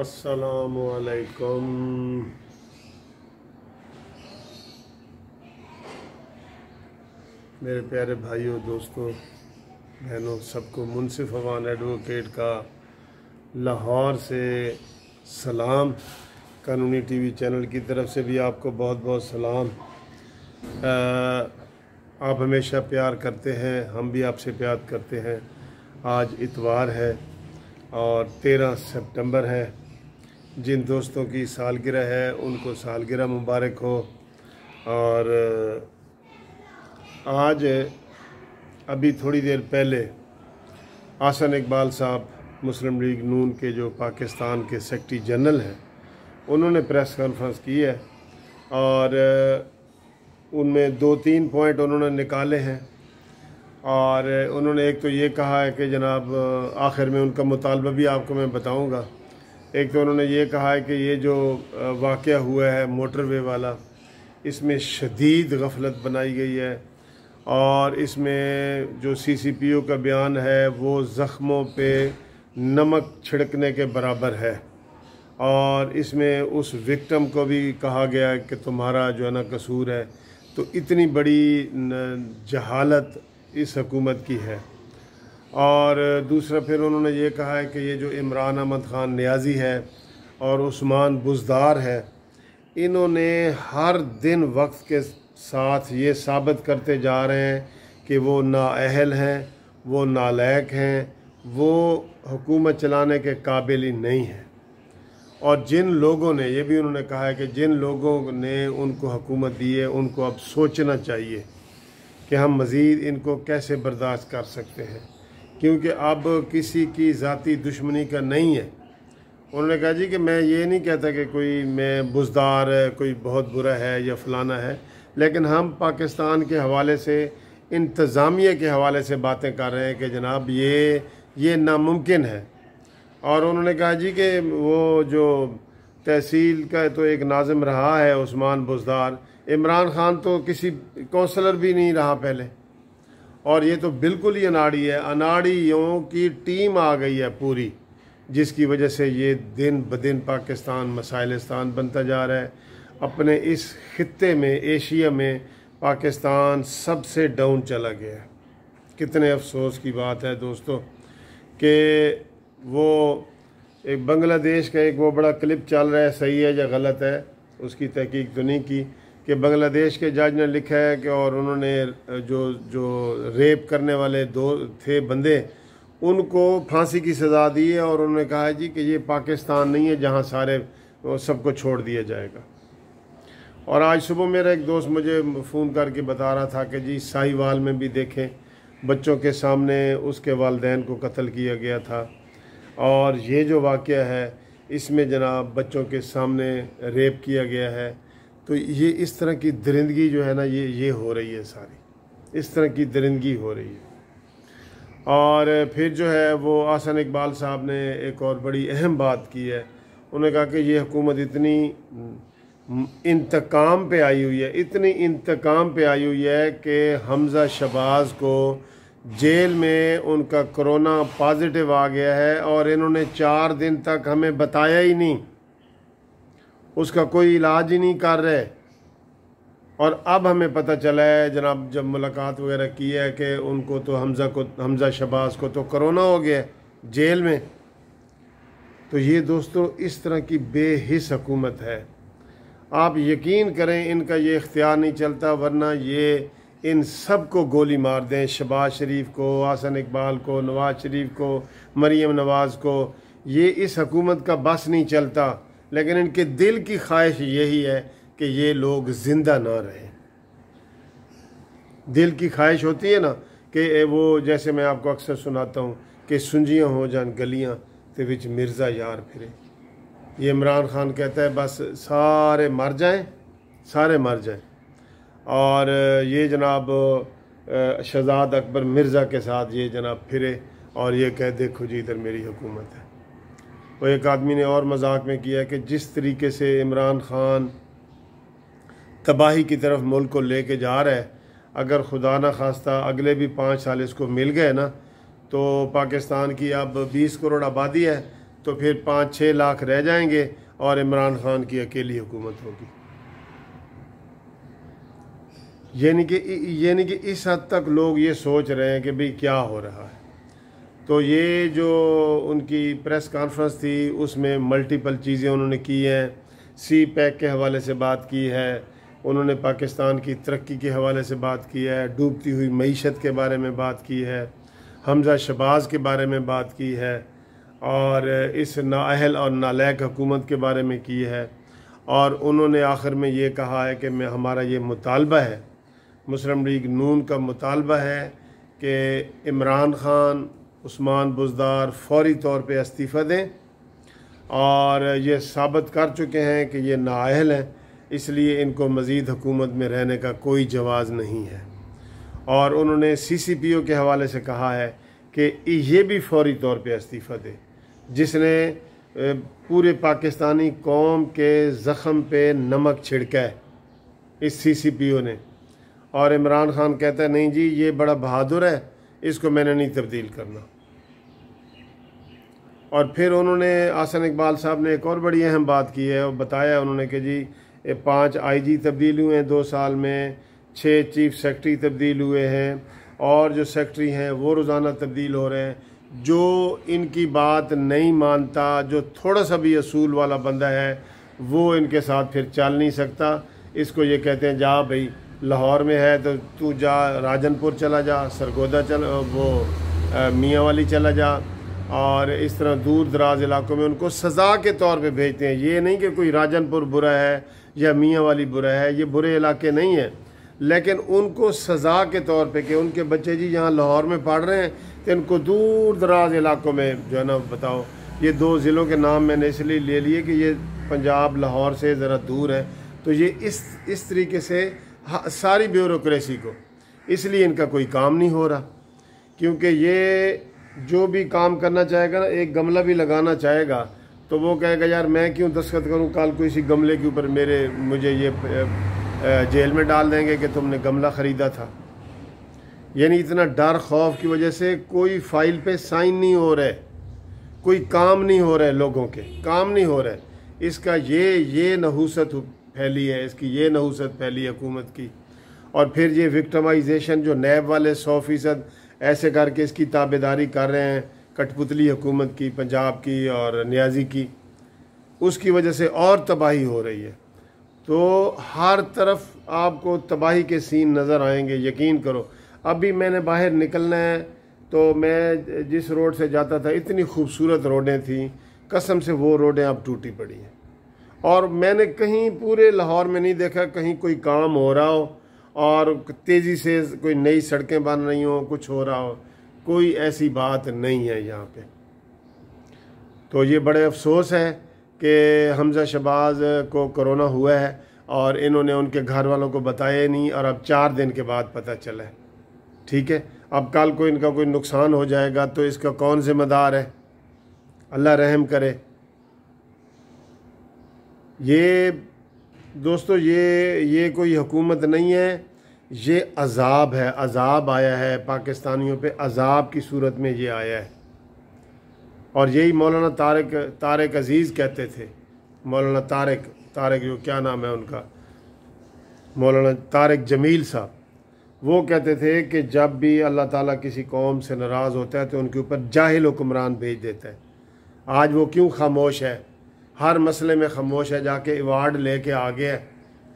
असलकम मेरे प्यारे भाइयों दोस्तों बहनों सबको मुनसिफ अवान एडवोकेट का लाहौर से सलाम कानूनी टीवी चैनल की तरफ से भी आपको बहुत बहुत सलाम आ, आप हमेशा प्यार करते हैं हम भी आपसे प्यार करते हैं आज इतवार है और तेरह सितंबर है जिन दोस्तों की सालगिरह है उनको सालगिरह मुबारक हो और आज अभी थोड़ी देर पहले आसन इकबाल साहब मुस्लिम लीग नून के जो पाकिस्तान के सेक्रटरी जनरल हैं उन्होंने प्रेस कॉन्फ्रेंस की है और उनमें दो तीन पॉइंट उन्होंने निकाले हैं और उन्होंने एक तो ये कहा है कि जनाब आखिर में उनका मुतालबा भी आपको मैं बताऊंगा एक तो उन्होंने ये कहा है कि ये जो वाक़ हुआ है मोटरवे वाला इसमें शदीद गफलत बनाई गई है और इसमें जो सी सी पी ओ का बयान है वो ज़ख्मों पे नमक छिड़कने के बराबर है और इसमें उस विक्टम को भी कहा गया कि तुम्हारा जो है ना कसूर है तो इतनी बड़ी जहालत इस हकूमत की है और दूसरा फिर उन्होंने ये कहा है कि ये जो इमरान अहमद ख़ान न्याजी है और उस्मान बुजदार है इन्होंने हर दिन वक्त के साथ ये साबित करते जा रहे हैं कि वो नाअहल हैं वो नालायक हैं वो हुकूमत चलाने के काबिल ही नहीं हैं और जिन लोगों ने ये भी उन्होंने कहा है कि जिन लोगों ने उनको हुकूमत दी है उनको अब सोचना चाहिए कि हम मज़ीद इनको कैसे बर्दाश्त कर सकते हैं क्योंकि अब किसी की ज़ाती दुश्मनी का नहीं है उन्होंने कहा जी कि मैं ये नहीं कहता कि कोई मैं बुजदार है कोई बहुत बुरा है या फलाना है लेकिन हम पाकिस्तान के हवाले से इंतज़ामिया के हवाले से बातें कर रहे हैं कि जनाब ये ये नामुमकिन है और उन्होंने कहा जी कि वो जो तहसील का तो एक नाजम रहा है उस्मान बुजदार इमरान खान तो किसी कौंसलर भी नहीं रहा पहले और ये तो बिल्कुल ही अनाड़ी है अनाड़ियों की टीम आ गई है पूरी जिसकी वजह से ये दिन ब दिन पाकिस्तान मसाइलस्तान बनता जा रहा है अपने इस खत्े में एशिया में पाकिस्तान सबसे डाउन चला गया है कितने अफसोस की बात है दोस्तों कि वो एक बांग्लादेश का एक वो बड़ा क्लिप चल रहा है सही है या गलत है उसकी तहकीक तो नहीं की कि बांग्लादेश के जज ने लिखा है कि और उन्होंने जो जो रेप करने वाले दो थे बंदे उनको फांसी की सज़ा दी है और उन्होंने कहा है जी कि ये पाकिस्तान नहीं है जहाँ सारे सबको छोड़ दिया जाएगा और आज सुबह मेरा एक दोस्त मुझे फ़ोन करके बता रहा था कि जी साहिवाल में भी देखें बच्चों के सामने उसके वालदेन को कत्ल किया गया था और ये जो वाक़ है इसमें जनाब बच्चों के सामने रेप किया गया है तो ये इस तरह की दरिंदगी जो है ना ये ये हो रही है सारी इस तरह की दरिंदगी हो रही है और फिर जो है वो आसन इकबाल साहब ने एक और बड़ी अहम बात की है उन्होंने कहा कि ये हुकूमत इतनी इंतकाम पे आई हुई है इतनी इंतकाम पे आई हुई है कि हमज़ा शबाज़ को जेल में उनका कोरोना पॉजिटिव आ गया है और इन्होंने चार दिन तक हमें बताया ही नहीं उसका कोई इलाज ही नहीं कर रहे और अब हमें पता चला है जनाब जब मुलाकात वगैरह की है कि उनको तो हमज़ा को हमज़ा शबाज को तो करोना हो गया जेल में तो ये दोस्तों इस तरह की बेहिस हकूमत है आप यकीन करें इनका ये इख्तियार नहीं चलता वरना ये इन सब को गोली मार दें शबाज शरीफ को आसन इकबाल को नवाज़ शरीफ को मरीम नवाज़ को ये इस हकूमत का बस नहीं चलता लेकिन इनके दिल की ख्वाहिश यही है कि ये लोग ज़िंदा ना रहें दिल की ख्वाहिश होती है ना कि वो जैसे मैं आपको अक्सर सुनाता हूँ कि सुंजियाँ हो जान गलियाँ तो बिच मिर्ज़ा यार फिरे ये इमरान खान कहता है बस सारे मर जाएं सारे मर जाएं और ये जनाब शहजाद अकबर मिर्ज़ा के साथ ये जनाब फिरे और ये कह देखो जी इधर मेरी हुकूमत है और एक आदमी ने और मजाक में किया कि जिस तरीके से इमरान ख़ान तबाही की तरफ मुल्क को ले कर जा रहा है अगर खुदा न खास्ता अगले भी पाँच साल इसको मिल गए ना तो पाकिस्तान की अब बीस करोड़ आबादी है तो फिर पाँच छः लाख रह जाएंगे और इमरान खान की अकेली हुकूमत होगी यानी कि यानी कि इस हद तक लोग ये सोच रहे हैं कि भाई क्या हो रहा है तो ये जो उनकी प्रेस कॉन्फ्रेंस थी उसमें मल्टीपल चीज़ें उन्होंने की हैं सी पैक के हवाले से बात की है उन्होंने पाकिस्तान की तरक्की के हवाले से बात की है डूबती हुई मीशत के बारे में बात की है हमजा शबाज के बारे में बात की है और इस नाअहल और नालायक हुकूमत के बारे में की है और उन्होंने आखिर में ये कहा है कि मैं हमारा ये मुतालबा है मुस्लिम लीग नून का मुतालबा है कि इमरान ख़ान उस्मान बुजदार फौरी तौर पर इस्तीफ़ा दें और ये साबित कर चुके हैं कि ये नााहल हैं इसलिए इनको मज़ीद हुकूमत में रहने का कोई जवाज़ नहीं है और उन्होंने सी सी पी ओ के हवाले से कहा है कि ये भी फौरी तौर पर इस्तीफ़ा दे जिसने पूरे पाकिस्तानी कौम के ज़ख़म पे नमक छिड़का है इस सी सी पी ओ ने और इमरान खान कहता है नहीं जी ये बड़ा बहादुर है इसको मैंने नहीं तब्दील करना और फिर उन्होंने आसन इकबाल साहब ने एक और बड़ी अहम बात की है और बताया उन्होंने कि जी पाँच आईजी तब्दील हुए हैं दो साल में छः चीफ सेक्रेटरी तब्दील हुए हैं और जो सेक्रेटरी हैं वो रोज़ाना तब्दील हो रहे हैं जो इनकी बात नहीं मानता जो थोड़ा सा भी असूल वाला बंदा है वो इनके साथ फिर चल नहीं सकता इसको ये कहते हैं जा भाई लाहौर में है तो तू जा राजनपुर चला जा सरगोदा चल वो मियाँ वाली चला जा और इस तरह दूर दराज इलाकों में उनको सज़ा के तौर पे भेजते हैं ये नहीं कि कोई राजनपुर बुरा है या मियाँ वाली बुरा है ये बुरे इलाके नहीं हैं लेकिन उनको सज़ा के तौर पे कि उनके बच्चे जी यहाँ लाहौर में पढ़ रहे हैं तो इनको दूर दराज इलाकों में जो है ना बताओ ये दो ज़िलों के नाम मैंने इसलिए ले लिए कि ये पंजाब लाहौर से ज़रा दूर है तो ये इस इस तरीके से सारी ब्यूरोसी को इसलिए इनका कोई काम नहीं हो रहा क्योंकि ये जो भी काम करना चाहेगा ना एक गमला भी लगाना चाहेगा तो वो कहेगा यार मैं क्यों दस्खत करूं कल को इसी गमले के ऊपर मेरे मुझे ये जेल में डाल देंगे कि तुमने गमला ख़रीदा था यानी इतना डर खौफ की वजह से कोई फाइल पे साइन नहीं हो रहे कोई काम नहीं हो रहे लोगों के काम नहीं हो रहे इसका ये ये नहूसत फैली है इसकी ये नहूसत फैली हुकूमत की और फिर ये विक्टमाइजेशन जो नैब वाले सौ फीसद ऐसे करके इसकी ताबेदारी कर रहे हैं कठपुतली हुकूमत की पंजाब की और न्याजी की उसकी वजह से और तबाही हो रही है तो हर तरफ आपको तबाही के सीन नज़र आएंगे यकीन करो अभी मैंने बाहर निकलना है तो मैं जिस रोड से जाता था इतनी खूबसूरत रोडें थी कसम से वो रोडें अब टूटी पड़ी हैं और मैंने कहीं पूरे लाहौर में नहीं देखा कहीं कोई काम हो रहा हो और तेज़ी से कोई नई सड़कें बन रही हों कुछ हो रहा हो कोई ऐसी बात नहीं है यहाँ पे तो ये बड़े अफसोस है कि हमज़ा शबाज़ को कोरोना हुआ है और इन्होंने उनके घर वालों को बताया नहीं और अब चार दिन के बाद पता चला है ठीक है अब कल को इनका कोई नुकसान हो जाएगा तो इसका कौन ज़िम्मेदार है अल्लाह रहम करे ये दोस्तों ये ये कोई हुकूमत नहीं है ये अजाब है अजाब आया है पाकिस्तानियों पे अजाब की सूरत में ये आया है और यही मौलाना तारक तारक अज़ीज़ कहते थे मौलाना तारक तारक जो क्या नाम है उनका मौलाना तारक जमील साहब वो कहते थे कि जब भी अल्लाह ताला किसी कौम से नाराज़ होता है तो उनके ऊपर जाहिल हुक्मरान भेज देता है आज वो क्यों खामोश है हर मसले में खामोश है जाके अवार्ड लेके आ गया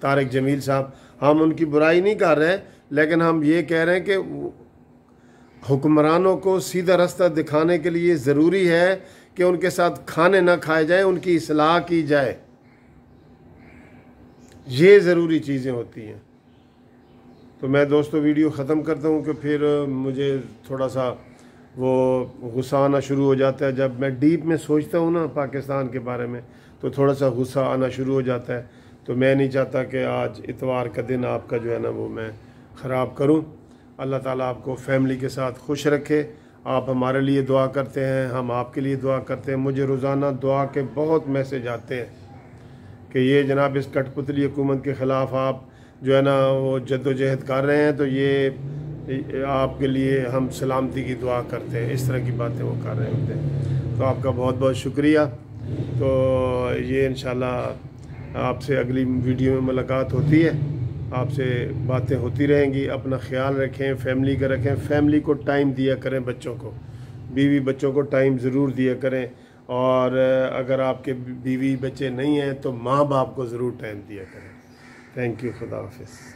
तारक जमील साहब हम उनकी बुराई नहीं कर रहे लेकिन हम ये कह रहे हैं कि हुक्मरानों को सीधा रास्ता दिखाने के लिए ज़रूरी है कि उनके साथ खाने ना खाए जाए उनकी असलाह की जाए ये ज़रूरी चीज़ें होती हैं तो मैं दोस्तों वीडियो ख़त्म करता हूँ कि फिर मुझे थोड़ा सा वो गुस्सा आना शुरू हो जाता है जब मैं डीप में सोचता हूँ ना पाकिस्तान के बारे में तो थोड़ा सा गुस्सा आना शुरू हो जाता है तो मैं नहीं चाहता कि आज इतवार का दिन आपका जो है ना वो मैं ख़राब करूँ अल्लाह ताला आपको फैमिली के साथ खुश रखे आप हमारे लिए दुआ करते हैं हम आपके लिए दुआ करते हैं मुझे रोज़ाना दुआ के बहुत मैसेज आते हैं कि ये जनाब इस कठपुतली हुकूमत के ख़िलाफ़ आप जो है ना वो जद्दोजहद कर रहे हैं तो ये आपके लिए हम सलामती की दुआ करते हैं इस तरह की बातें वो कर रहे होते हैं तो आपका बहुत बहुत शुक्रिया तो ये इन आपसे अगली वीडियो में मुलाकात होती है आपसे बातें होती रहेंगी अपना ख्याल रखें फैमिली का रखें फैमिली को टाइम दिया करें बच्चों को बीवी बच्चों को टाइम ज़रूर दिया करें और अगर आपके बीवी बच्चे नहीं हैं तो माँ बाप को ज़रूर टाइम दिया करें थैंक यू खुदा हाफिज़